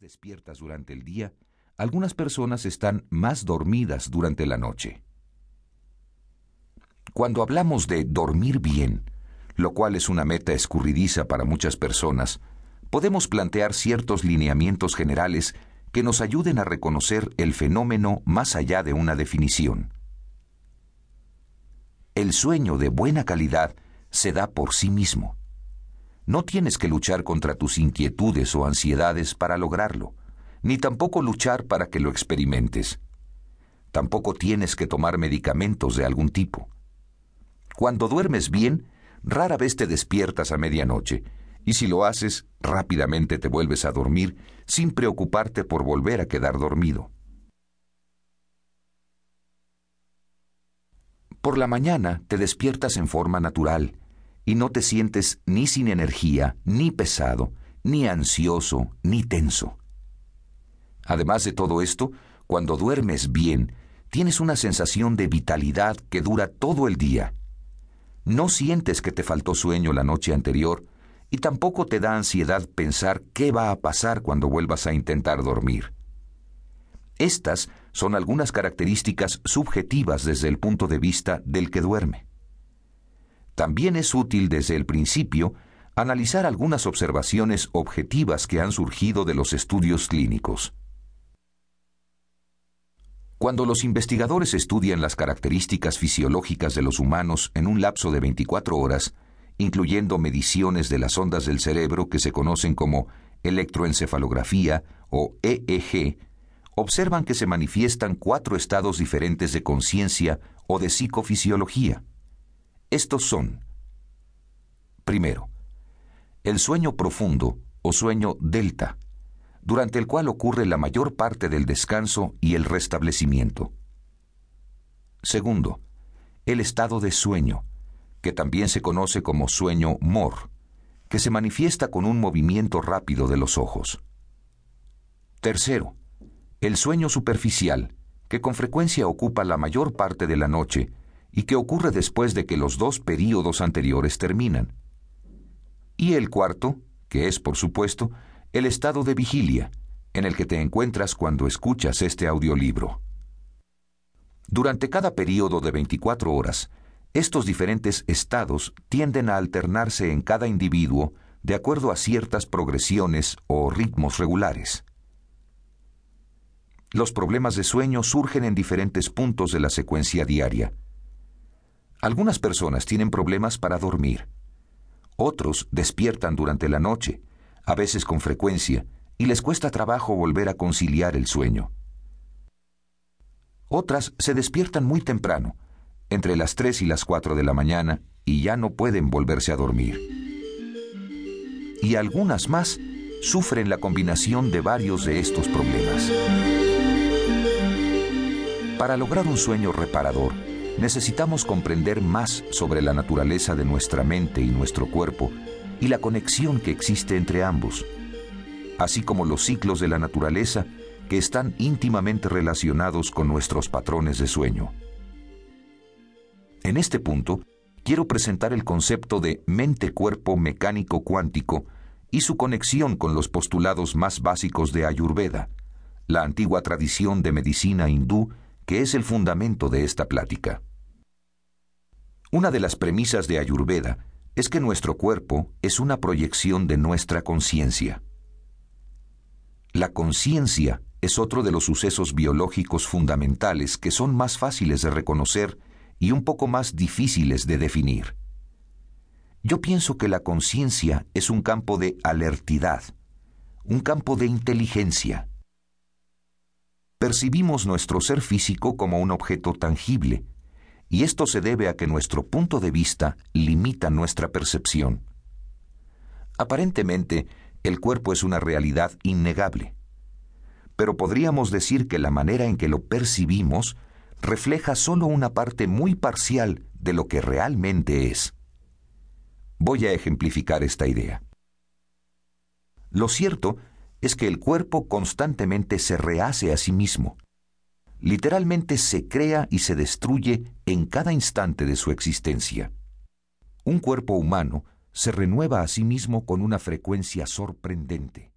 despiertas durante el día, algunas personas están más dormidas durante la noche. Cuando hablamos de dormir bien, lo cual es una meta escurridiza para muchas personas, podemos plantear ciertos lineamientos generales que nos ayuden a reconocer el fenómeno más allá de una definición. El sueño de buena calidad se da por sí mismo. No tienes que luchar contra tus inquietudes o ansiedades para lograrlo, ni tampoco luchar para que lo experimentes. Tampoco tienes que tomar medicamentos de algún tipo. Cuando duermes bien, rara vez te despiertas a medianoche, y si lo haces, rápidamente te vuelves a dormir sin preocuparte por volver a quedar dormido. Por la mañana te despiertas en forma natural, y no te sientes ni sin energía, ni pesado, ni ansioso, ni tenso. Además de todo esto, cuando duermes bien, tienes una sensación de vitalidad que dura todo el día. No sientes que te faltó sueño la noche anterior y tampoco te da ansiedad pensar qué va a pasar cuando vuelvas a intentar dormir. Estas son algunas características subjetivas desde el punto de vista del que duerme. También es útil desde el principio analizar algunas observaciones objetivas que han surgido de los estudios clínicos. Cuando los investigadores estudian las características fisiológicas de los humanos en un lapso de 24 horas, incluyendo mediciones de las ondas del cerebro que se conocen como electroencefalografía o EEG, observan que se manifiestan cuatro estados diferentes de conciencia o de psicofisiología. Estos son, primero, el sueño profundo o sueño delta, durante el cual ocurre la mayor parte del descanso y el restablecimiento. Segundo, el estado de sueño, que también se conoce como sueño mor, que se manifiesta con un movimiento rápido de los ojos. Tercero, el sueño superficial, que con frecuencia ocupa la mayor parte de la noche y que ocurre después de que los dos períodos anteriores terminan. Y el cuarto, que es, por supuesto, el estado de vigilia, en el que te encuentras cuando escuchas este audiolibro. Durante cada período de 24 horas, estos diferentes estados tienden a alternarse en cada individuo de acuerdo a ciertas progresiones o ritmos regulares. Los problemas de sueño surgen en diferentes puntos de la secuencia diaria algunas personas tienen problemas para dormir. Otros despiertan durante la noche, a veces con frecuencia, y les cuesta trabajo volver a conciliar el sueño. Otras se despiertan muy temprano, entre las 3 y las 4 de la mañana, y ya no pueden volverse a dormir. Y algunas más sufren la combinación de varios de estos problemas. Para lograr un sueño reparador, necesitamos comprender más sobre la naturaleza de nuestra mente y nuestro cuerpo y la conexión que existe entre ambos, así como los ciclos de la naturaleza que están íntimamente relacionados con nuestros patrones de sueño. En este punto, quiero presentar el concepto de mente-cuerpo mecánico cuántico y su conexión con los postulados más básicos de Ayurveda, la antigua tradición de medicina hindú que es el fundamento de esta plática. Una de las premisas de Ayurveda es que nuestro cuerpo es una proyección de nuestra conciencia. La conciencia es otro de los sucesos biológicos fundamentales que son más fáciles de reconocer y un poco más difíciles de definir. Yo pienso que la conciencia es un campo de alertidad, un campo de inteligencia, percibimos nuestro ser físico como un objeto tangible, y esto se debe a que nuestro punto de vista limita nuestra percepción. Aparentemente, el cuerpo es una realidad innegable, pero podríamos decir que la manera en que lo percibimos refleja solo una parte muy parcial de lo que realmente es. Voy a ejemplificar esta idea. Lo cierto es que el cuerpo constantemente se rehace a sí mismo. Literalmente se crea y se destruye en cada instante de su existencia. Un cuerpo humano se renueva a sí mismo con una frecuencia sorprendente.